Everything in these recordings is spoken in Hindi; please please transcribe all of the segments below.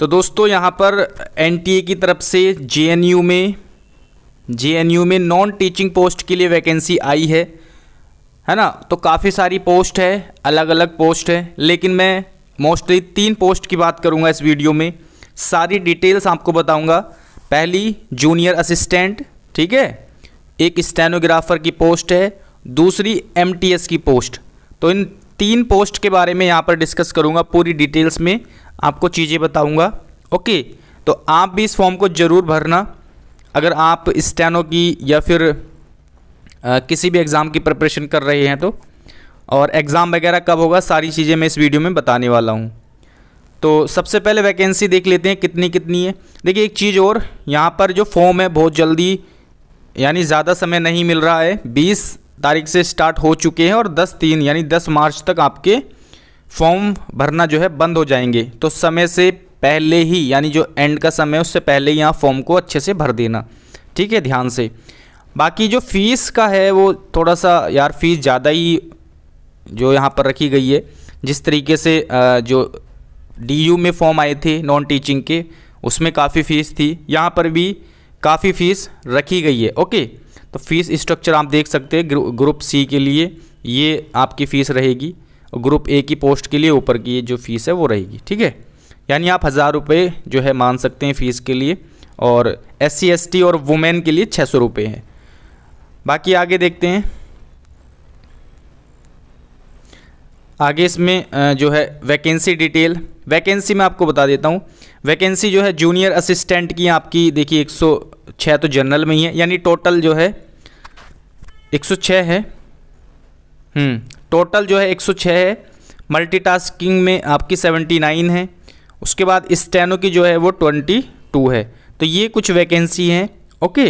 तो दोस्तों यहाँ पर एनटीए की तरफ से जेएनयू में जेएनयू में नॉन टीचिंग पोस्ट के लिए वैकेंसी आई है है ना तो काफ़ी सारी पोस्ट है अलग अलग पोस्ट है लेकिन मैं मोस्टली तीन पोस्ट की बात करूँगा इस वीडियो में सारी डिटेल्स आपको बताऊँगा पहली जूनियर असिस्टेंट ठीक है एक स्टेनोग्राफर की पोस्ट है दूसरी एम की पोस्ट तो इन तीन पोस्ट के बारे में यहाँ पर डिस्कस करूँगा पूरी डिटेल्स में आपको चीज़ें बताऊंगा ओके तो आप भी इस फॉर्म को ज़रूर भरना अगर आप स्टैनो की या फिर आ, किसी भी एग्ज़ाम की प्रिपरेशन कर रहे हैं तो और एग्ज़ाम वगैरह कब होगा सारी चीज़ें मैं इस वीडियो में बताने वाला हूँ तो सबसे पहले वैकेंसी देख लेते हैं कितनी कितनी है देखिए एक चीज़ और यहाँ पर जो फॉर्म है बहुत जल्दी यानी ज़्यादा समय नहीं मिल रहा है बीस तारीख से स्टार्ट हो चुके हैं और दस तीन यानी दस मार्च तक आपके फॉर्म भरना जो है बंद हो जाएंगे तो समय से पहले ही यानी जो एंड का समय उससे पहले ही यहाँ फॉर्म को अच्छे से भर देना ठीक है ध्यान से बाकी जो फीस का है वो थोड़ा सा यार फीस ज़्यादा ही जो यहाँ पर रखी गई है जिस तरीके से जो डीयू में फॉर्म आए थे नॉन टीचिंग के उसमें काफ़ी फ़ीस थी यहाँ पर भी काफ़ी फ़ीस रखी गई है ओके तो फीस स्ट्रक्चर आप देख सकते हैं ग्रुप सी के लिए ये आपकी फ़ीस रहेगी और ग्रुप ए की पोस्ट के लिए ऊपर की जो फीस है वो रहेगी ठीक है यानी आप हज़ार रुपये जो है मान सकते हैं फ़ीस के लिए और एस सी और वुमेन के लिए छः सौ रुपये है बाकी आगे देखते हैं आगे इसमें जो है वैकेंसी डिटेल वैकेंसी मैं आपको बता देता हूँ वैकेंसी जो है जूनियर असिस्टेंट की आपकी देखिए 106 तो जनरल में ही है यानी टोटल जो है 106 है हम्म टोटल जो है 106 है मल्टीटास्किंग में आपकी 79 है उसके बाद स्टेनो की जो है वो 22 है तो ये कुछ वैकेंसी हैं ओके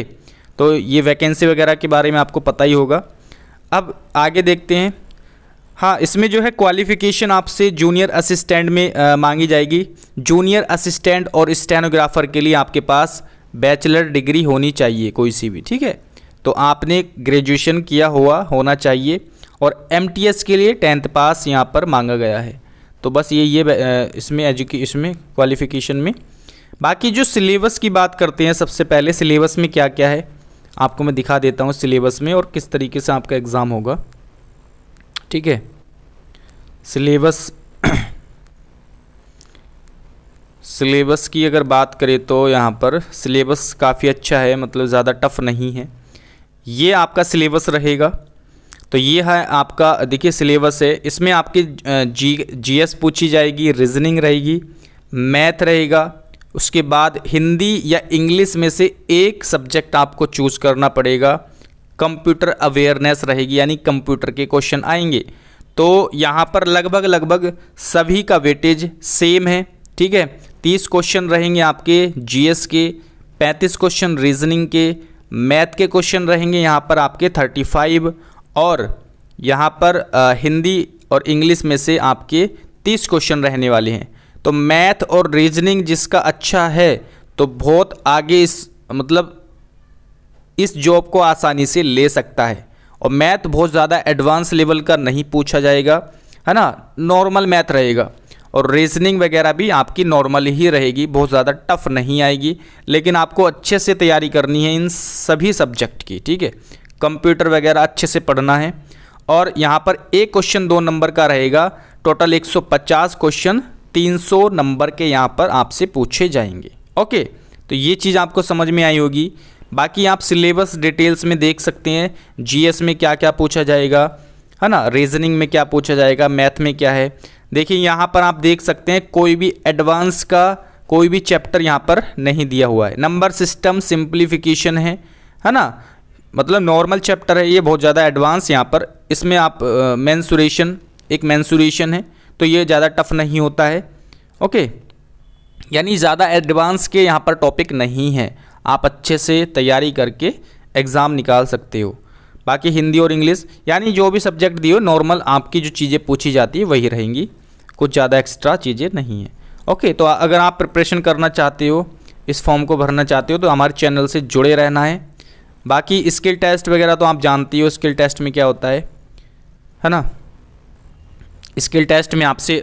तो ये वैकेंसी वगैरह के बारे में आपको पता ही होगा अब आगे देखते हैं हाँ इसमें जो है क्वालिफ़िकेशन आपसे जूनियर असिस्टेंट में आ, मांगी जाएगी जूनियर असिस्टेंट और स्टेनोग्राफ़र के लिए आपके पास बैचलर डिग्री होनी चाहिए कोई सी भी ठीक है तो आपने ग्रेजुएशन किया हुआ होना चाहिए और एम के लिए टेंथ पास यहाँ पर मांगा गया है तो बस ये ये इसमें एजुके इसमें क्वालिफिकेशन में बाकी जो सिलेबस की बात करते हैं सबसे पहले सिलेबस में क्या क्या है आपको मैं दिखा देता हूँ सिलेबस में और किस तरीके से आपका एग्ज़ाम होगा ठीक है सिलेबस सिलेबस की अगर बात करें तो यहाँ पर सिलेबस काफ़ी अच्छा है मतलब ज़्यादा टफ नहीं है ये आपका सिलेबस रहेगा तो ये है आपका देखिए सिलेबस है इसमें आपकी जी जीएस पूछी जाएगी रीजनिंग रहेगी मैथ रहेगा उसके बाद हिंदी या इंग्लिश में से एक सब्जेक्ट आपको चूज़ करना पड़ेगा कंप्यूटर अवेयरनेस रहेगी यानी कंप्यूटर के क्वेश्चन आएंगे तो यहाँ पर लगभग लगभग सभी का वेटेज सेम है ठीक है तीस क्वेश्चन रहेंगे आपके जी के पैंतीस क्वेश्चन रीजनिंग के मैथ के क्वेश्चन रहेंगे यहाँ पर आपके थर्टी फाइव और यहाँ पर आ, हिंदी और इंग्लिश में से आपके तीस क्वेश्चन रहने वाले हैं तो मैथ और रीजनिंग जिसका अच्छा है तो बहुत आगे इस मतलब इस जॉब को आसानी से ले सकता है और मैथ बहुत ज़्यादा एडवांस लेवल का नहीं पूछा जाएगा है ना नॉर्मल मैथ रहेगा और रीजनिंग वगैरह भी आपकी नॉर्मल ही रहेगी बहुत ज़्यादा टफ नहीं आएगी लेकिन आपको अच्छे से तैयारी करनी है इन सभी सब्जेक्ट की ठीक है कंप्यूटर वगैरह अच्छे से पढ़ना है और यहाँ पर एक क्वेश्चन दो नंबर का रहेगा टोटल 150 क्वेश्चन 300 नंबर के यहाँ पर आपसे पूछे जाएंगे ओके तो ये चीज़ आपको समझ में आई होगी बाकी आप सिलेबस डिटेल्स में देख सकते हैं जीएस में क्या क्या पूछा जाएगा है ना रीजनिंग में क्या पूछा जाएगा मैथ में क्या है देखिए यहाँ पर आप देख सकते हैं कोई भी एडवांस का कोई भी चैप्टर यहाँ पर नहीं दिया हुआ है नंबर सिस्टम सिंप्लीफिकेशन है है ना मतलब नॉर्मल चैप्टर है ये बहुत ज़्यादा एडवांस यहाँ पर इसमें आप मैंसुरेशन एक मैंसुरेशन है तो ये ज़्यादा टफ नहीं होता है ओके यानी ज़्यादा एडवांस के यहाँ पर टॉपिक नहीं है आप अच्छे से तैयारी करके एग्ज़ाम निकाल सकते हो बाकी हिंदी और इंग्लिश यानी जो भी सब्जेक्ट दिए नॉर्मल आपकी जो चीज़ें पूछी जाती है वही रहेंगी कुछ ज़्यादा एक्स्ट्रा चीज़ें नहीं हैं ओके तो अगर आप प्रिपरेशन करना चाहते हो इस फॉर्म को भरना चाहते हो तो हमारे चैनल से जुड़े रहना है बाकी स्किल टेस्ट वगैरह तो आप जानती हो स्किल टेस्ट में क्या होता है है ना स्किल टेस्ट में आपसे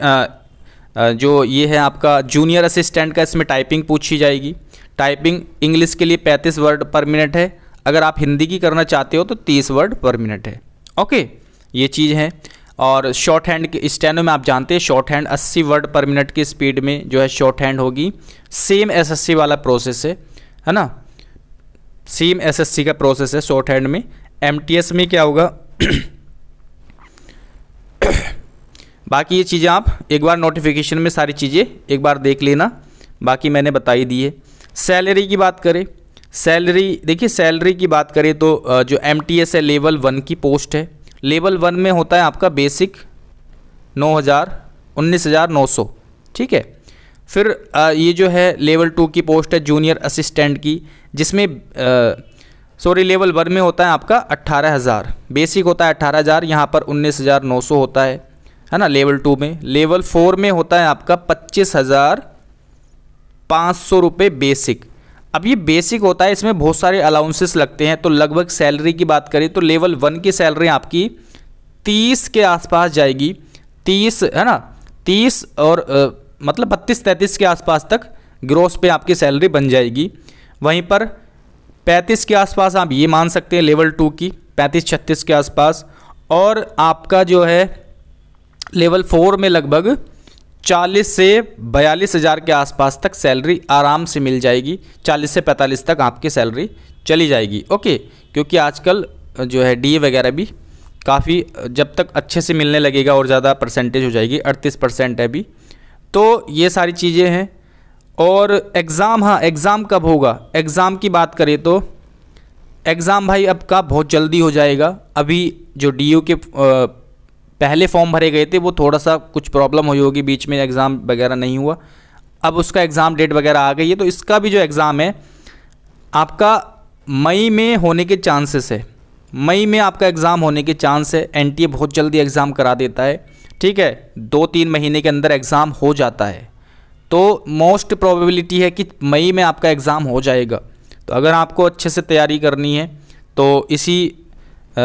जो ये है आपका जूनियर असिस्टेंट का इसमें टाइपिंग पूछी जाएगी टाइपिंग इंग्लिश के लिए पैंतीस वर्ड पर मिनट है अगर आप हिंदी की करना चाहते हो तो तीस वर्ड पर मिनट है ओके ये चीज़ है और शॉर्ट हैंड के स्टैंडो में आप जानते हैं शॉर्ट हैंड अस्सी वर्ड पर मिनट की स्पीड में जो है शॉर्ट हैंड होगी सेम एसएससी वाला प्रोसेस है है ना एस एसएससी का प्रोसेस है शॉर्ट हैंड में एमटीएस में क्या होगा बाकी ये चीज़ें आप एक बार नोटिफिकेशन में सारी चीज़ें एक बार देख लेना बाकी मैंने बताई दी है सैलरी की बात करें सैलरी देखिए सैलरी की बात करें तो जो एम है लेवल वन की पोस्ट है लेवल वन में होता है आपका बेसिक नौ हज़ार उन्नीस हज़ार नौ सौ ठीक है फिर ये जो है लेवल टू की पोस्ट है जूनियर असिस्टेंट की जिसमें सॉरी लेवल वन में होता है आपका अट्ठारह हज़ार बेसिक होता है अट्ठारह हज़ार यहाँ पर उन्नीस हज़ार नौ सौ होता है है ना लेवल टू में लेवल फोर में होता है आपका पच्चीस हज़ार पाँच सौ रुपये बेसिक अब ये बेसिक होता है इसमें बहुत सारे अलाउंसेस लगते हैं तो लगभग सैलरी की बात करें तो लेवल वन की सैलरी आपकी तीस के आसपास जाएगी तीस है ना तीस और आ, मतलब बत्तीस तैंतीस के आसपास तक ग्रोस पे आपकी सैलरी बन जाएगी वहीं पर 35 के आसपास आप ये मान सकते हैं लेवल टू की 35-36 के आसपास और आपका जो है लेवल फोर में लगभग 40 से बयालीस हज़ार के आसपास तक सैलरी आराम से मिल जाएगी 40 से 45 तक आपकी सैलरी चली जाएगी ओके क्योंकि आजकल जो है डी वगैरह भी काफ़ी जब तक अच्छे से मिलने लगेगा और ज़्यादा परसेंटेज हो जाएगी 38 परसेंट है अभी तो ये सारी चीज़ें हैं और एग्ज़ाम हाँ एग्ज़ाम कब होगा एग्ज़ाम की बात करें तो एग्ज़ाम भाई अब का बहुत जल्दी हो जाएगा अभी जो डी के पहले फॉर्म भरे गए थे वो थोड़ा सा कुछ प्रॉब्लम हुई होगी बीच में एग्ज़ाम वगैरह नहीं हुआ अब उसका एग्ज़ाम डेट वगैरह आ गई है तो इसका भी जो एग्ज़ाम है आपका मई में होने के चांसेस है मई में आपका एग्ज़ाम होने के चांस है एन बहुत जल्दी एग्ज़ाम करा देता है ठीक है दो तीन महीने के अंदर एग्ज़ाम हो जाता है तो मोस्ट प्रोबेबिलिटी है कि मई में आपका एग्ज़ाम हो जाएगा तो अगर आपको अच्छे से तैयारी करनी है तो इसी आ,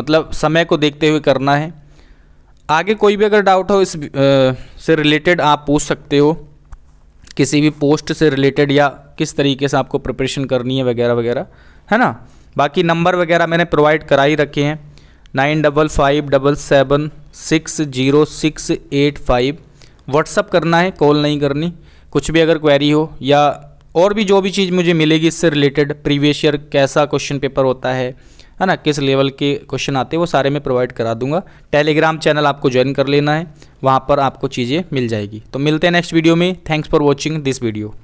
मतलब समय को देखते हुए करना है आगे कोई भी अगर डाउट हो इस आ, से रिलेटेड आप पूछ सकते हो किसी भी पोस्ट से रिलेटेड या किस तरीके से आपको प्रिपरेशन करनी है वगैरह वगैरह है ना बाकी नंबर वगैरह मैंने प्रोवाइड करा ही रखे हैं nine double five double seven six zero six eight five WhatsApp करना है कॉल नहीं करनी कुछ भी अगर क्वेरी हो या और भी जो भी चीज़ मुझे मिलेगी इससे रिलेटेड प्रीवियस ईयर कैसा क्वेश्चन पेपर होता है है ना किस लेवल के क्वेश्चन आते हैं वो सारे मैं प्रोवाइड करा दूंगा टेलीग्राम चैनल आपको ज्वाइन कर लेना है वहाँ पर आपको चीज़ें मिल जाएगी तो मिलते हैं नेक्स्ट वीडियो में thanks for watching this video